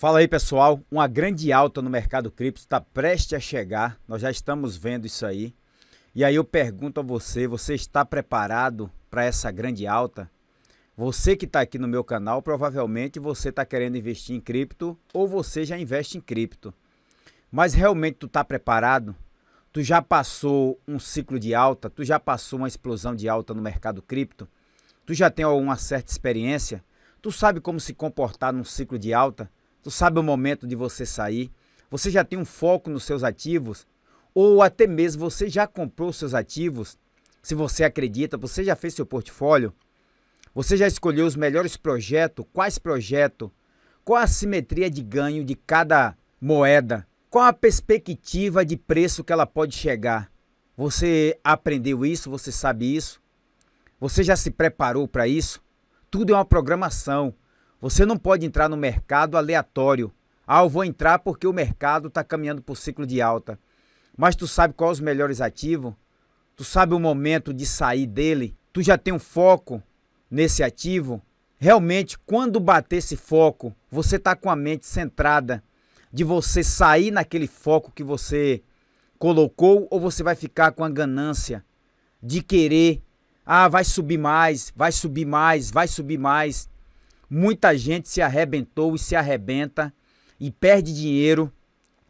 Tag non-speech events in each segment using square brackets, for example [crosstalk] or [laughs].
Fala aí pessoal, uma grande alta no mercado cripto está prestes a chegar, nós já estamos vendo isso aí. E aí eu pergunto a você, você está preparado para essa grande alta? Você que está aqui no meu canal, provavelmente você está querendo investir em cripto ou você já investe em cripto. Mas realmente tu está preparado? Tu já passou um ciclo de alta? Tu já passou uma explosão de alta no mercado cripto? Tu já tem alguma certa experiência? Tu sabe como se comportar num ciclo de alta? Tu sabe o momento de você sair? Você já tem um foco nos seus ativos? Ou até mesmo você já comprou seus ativos? Se você acredita, você já fez seu portfólio? Você já escolheu os melhores projetos? Quais projetos? Qual a simetria de ganho de cada moeda? Qual a perspectiva de preço que ela pode chegar? Você aprendeu isso? Você sabe isso? Você já se preparou para isso? Tudo é uma programação. Você não pode entrar no mercado aleatório. Ah, eu vou entrar porque o mercado está caminhando por ciclo de alta. Mas tu sabe quais é os melhores ativos? Tu sabe o momento de sair dele? Tu já tem um foco nesse ativo? Realmente, quando bater esse foco, você está com a mente centrada de você sair naquele foco que você colocou ou você vai ficar com a ganância de querer, ah, vai subir mais, vai subir mais, vai subir mais. Muita gente se arrebentou e se arrebenta e perde dinheiro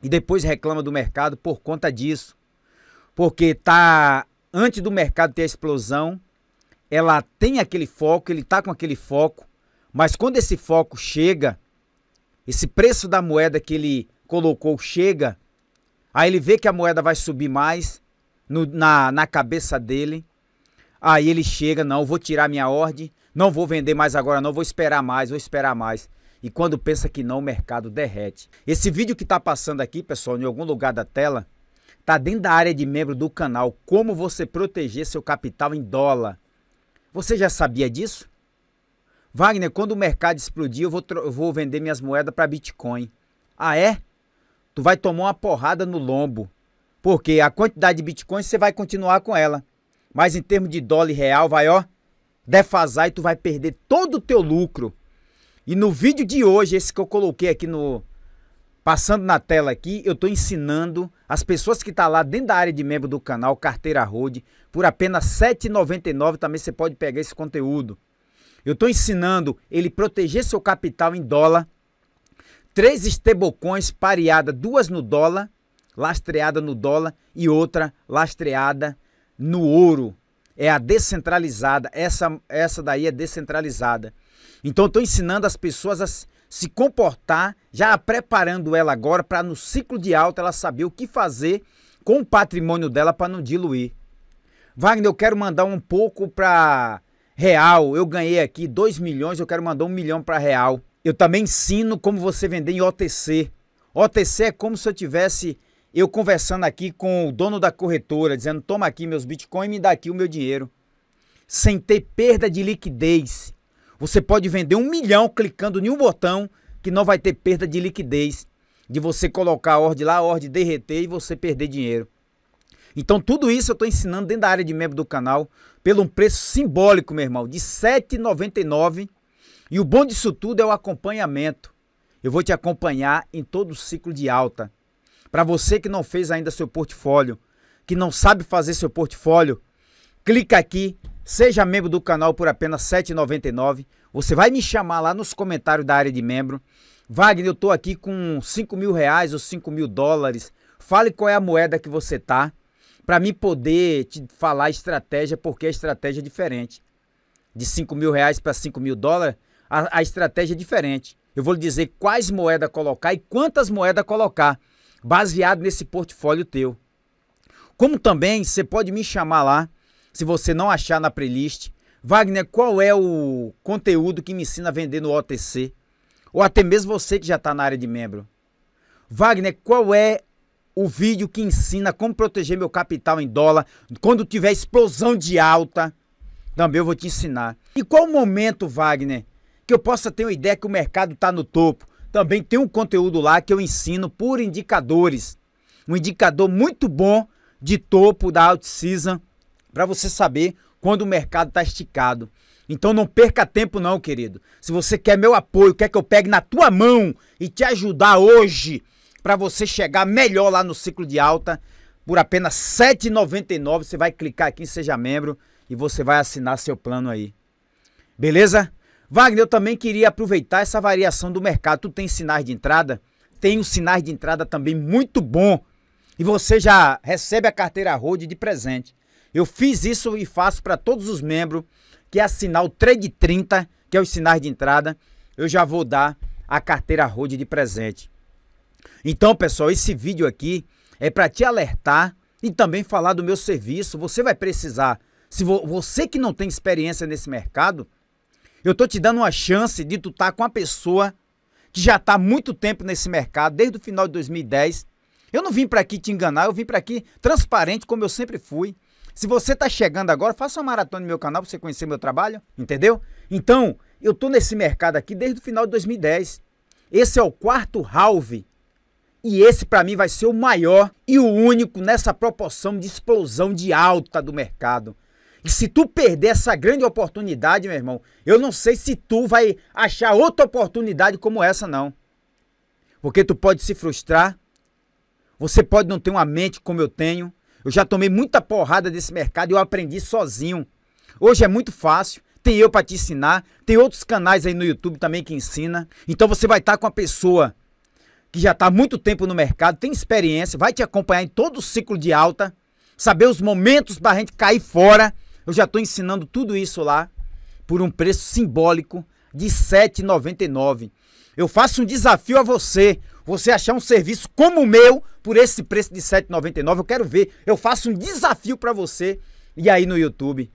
e depois reclama do mercado por conta disso. Porque tá antes do mercado ter a explosão, ela tem aquele foco, ele tá com aquele foco, mas quando esse foco chega, esse preço da moeda que ele colocou chega, aí ele vê que a moeda vai subir mais no, na, na cabeça dele, Aí ele chega, não, vou tirar minha ordem, não vou vender mais agora, não, vou esperar mais, vou esperar mais. E quando pensa que não, o mercado derrete. Esse vídeo que está passando aqui, pessoal, em algum lugar da tela, está dentro da área de membro do canal, como você proteger seu capital em dólar. Você já sabia disso? Wagner, quando o mercado explodir, eu vou, eu vou vender minhas moedas para Bitcoin. Ah, é? Tu vai tomar uma porrada no lombo. Porque a quantidade de Bitcoin você vai continuar com ela. Mas em termos de dólar e real, vai, ó, defasar e tu vai perder todo o teu lucro. E no vídeo de hoje, esse que eu coloquei aqui no. Passando na tela aqui, eu estou ensinando as pessoas que estão tá lá dentro da área de membro do canal, Carteira Road, por apenas R$ 7,99 também você pode pegar esse conteúdo. Eu estou ensinando ele proteger seu capital em dólar, três estebocões pareada, duas no dólar, lastreada no dólar e outra lastreada no ouro é a descentralizada. Essa, essa daí é descentralizada. Então, estou ensinando as pessoas a se comportar, já preparando ela agora para no ciclo de alta ela saber o que fazer com o patrimônio dela para não diluir. Wagner, eu quero mandar um pouco para real. Eu ganhei aqui 2 milhões, eu quero mandar um milhão para real. Eu também ensino como você vender em OTC. OTC é como se eu tivesse eu conversando aqui com o dono da corretora, dizendo: toma aqui meus bitcoins, me dá aqui o meu dinheiro. Sem ter perda de liquidez. Você pode vender um milhão clicando em um botão que não vai ter perda de liquidez. De você colocar a ordem lá, a ordem derreter e você perder dinheiro. Então tudo isso eu estou ensinando dentro da área de membro do canal pelo um preço simbólico, meu irmão, de R$ 7,99. E o bom disso tudo é o acompanhamento. Eu vou te acompanhar em todo o ciclo de alta. Para você que não fez ainda seu portfólio, que não sabe fazer seu portfólio, clica aqui, seja membro do canal por apenas R$ 7,99. Você vai me chamar lá nos comentários da área de membro. Wagner, eu estou aqui com 5 mil reais ou 5 mil dólares. Fale qual é a moeda que você tá para mim poder te falar estratégia, porque a estratégia é diferente. De 5 mil reais para 5 mil dólares, a, a estratégia é diferente. Eu vou lhe dizer quais moedas colocar e quantas moedas colocar baseado nesse portfólio teu. Como também você pode me chamar lá, se você não achar na playlist. Wagner, qual é o conteúdo que me ensina a vender no OTC? Ou até mesmo você que já está na área de membro. Wagner, qual é o vídeo que ensina como proteger meu capital em dólar quando tiver explosão de alta? Também eu vou te ensinar. E qual o momento, Wagner, que eu possa ter uma ideia que o mercado está no topo? Também tem um conteúdo lá que eu ensino por indicadores. Um indicador muito bom de topo da out season para você saber quando o mercado está esticado. Então não perca tempo não, querido. Se você quer meu apoio, quer que eu pegue na tua mão e te ajudar hoje para você chegar melhor lá no ciclo de alta, por apenas R$ 7,99 você vai clicar aqui em seja membro e você vai assinar seu plano aí. Beleza? Wagner, eu também queria aproveitar essa variação do mercado. Tu tem sinais de entrada? Tem um sinais de entrada também muito bom. E você já recebe a carteira Road de presente. Eu fiz isso e faço para todos os membros que é assinar o Trade 30, que é os sinais de entrada, eu já vou dar a carteira Road de presente. Então, pessoal, esse vídeo aqui é para te alertar e também falar do meu serviço. Você vai precisar, se vo você que não tem experiência nesse mercado, eu tô te dando uma chance de tu estar tá com uma pessoa que já está há muito tempo nesse mercado, desde o final de 2010. Eu não vim para aqui te enganar, eu vim para aqui transparente, como eu sempre fui. Se você está chegando agora, faça uma maratona no meu canal para você conhecer meu trabalho, entendeu? Então, eu tô nesse mercado aqui desde o final de 2010. Esse é o quarto halve e esse para mim vai ser o maior e o único nessa proporção de explosão de alta do mercado. E se tu perder essa grande oportunidade, meu irmão, eu não sei se tu vai achar outra oportunidade como essa, não. Porque tu pode se frustrar, você pode não ter uma mente como eu tenho. Eu já tomei muita porrada desse mercado e eu aprendi sozinho. Hoje é muito fácil, tem eu para te ensinar, tem outros canais aí no YouTube também que ensina. Então você vai estar tá com a pessoa que já está há muito tempo no mercado, tem experiência, vai te acompanhar em todo o ciclo de alta, saber os momentos para a gente cair fora eu já estou ensinando tudo isso lá por um preço simbólico de R$ 7,99. Eu faço um desafio a você, você achar um serviço como o meu por esse preço de R$ 7,99. Eu quero ver. Eu faço um desafio para você e aí no YouTube.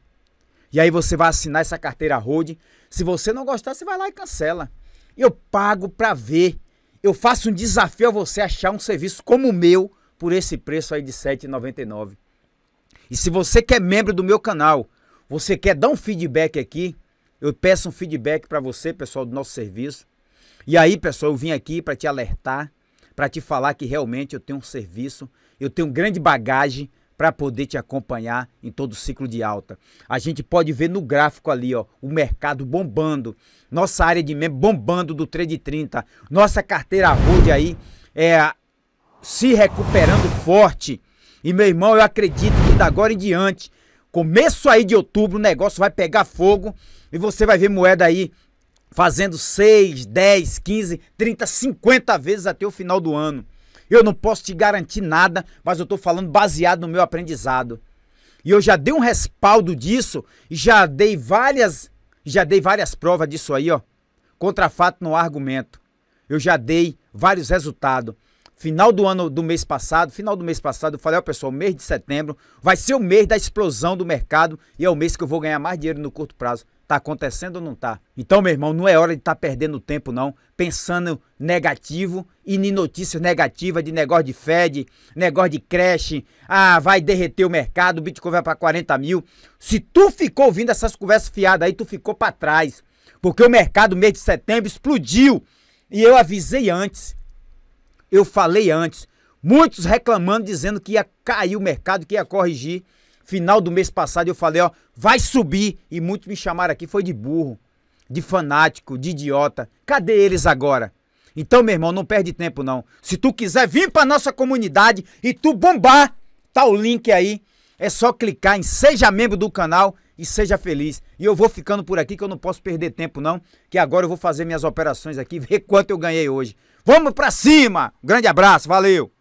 E aí você vai assinar essa carteira Road. Se você não gostar, você vai lá e cancela. Eu pago para ver. Eu faço um desafio a você achar um serviço como o meu por esse preço aí de R$ 7,99. E se você quer é membro do meu canal, você quer dar um feedback aqui, eu peço um feedback para você, pessoal do nosso serviço. E aí, pessoal, eu vim aqui para te alertar, para te falar que realmente eu tenho um serviço, eu tenho grande bagagem para poder te acompanhar em todo o ciclo de alta. A gente pode ver no gráfico ali, ó, o mercado bombando, nossa área de membro bombando do trade 30, nossa carteira Road aí é se recuperando forte e meu irmão, eu acredito que da agora em diante, começo aí de outubro, o negócio vai pegar fogo e você vai ver moeda aí fazendo 6, 10, 15, 30, 50 vezes até o final do ano. Eu não posso te garantir nada, mas eu estou falando baseado no meu aprendizado. E eu já dei um respaldo disso, já dei várias, já dei várias provas disso aí, ó. Contra fato no argumento. Eu já dei vários resultados final do ano do mês passado, final do mês passado, eu falei, ó pessoal, mês de setembro vai ser o mês da explosão do mercado e é o mês que eu vou ganhar mais dinheiro no curto prazo. Tá acontecendo ou não tá? Então, meu irmão, não é hora de estar tá perdendo tempo não, pensando negativo e em notícias negativas de negócio de Fed, negócio de creche, ah, vai derreter o mercado, o Bitcoin vai para 40 mil. Se tu ficou ouvindo essas conversas fiadas aí, tu ficou para trás, porque o mercado mês de setembro explodiu. E eu avisei antes, eu falei antes, muitos reclamando, dizendo que ia cair o mercado, que ia corrigir. Final do mês passado eu falei, ó, vai subir. E muitos me chamaram aqui, foi de burro, de fanático, de idiota. Cadê eles agora? Então, meu irmão, não perde tempo não. Se tu quiser vir para nossa comunidade e tu bombar, tá o link aí. É só clicar em seja membro do canal e seja feliz. E eu vou ficando por aqui que eu não posso perder tempo não, que agora eu vou fazer minhas operações aqui, [laughs] ver quanto eu ganhei hoje. Vamos pra cima. Um grande abraço, valeu.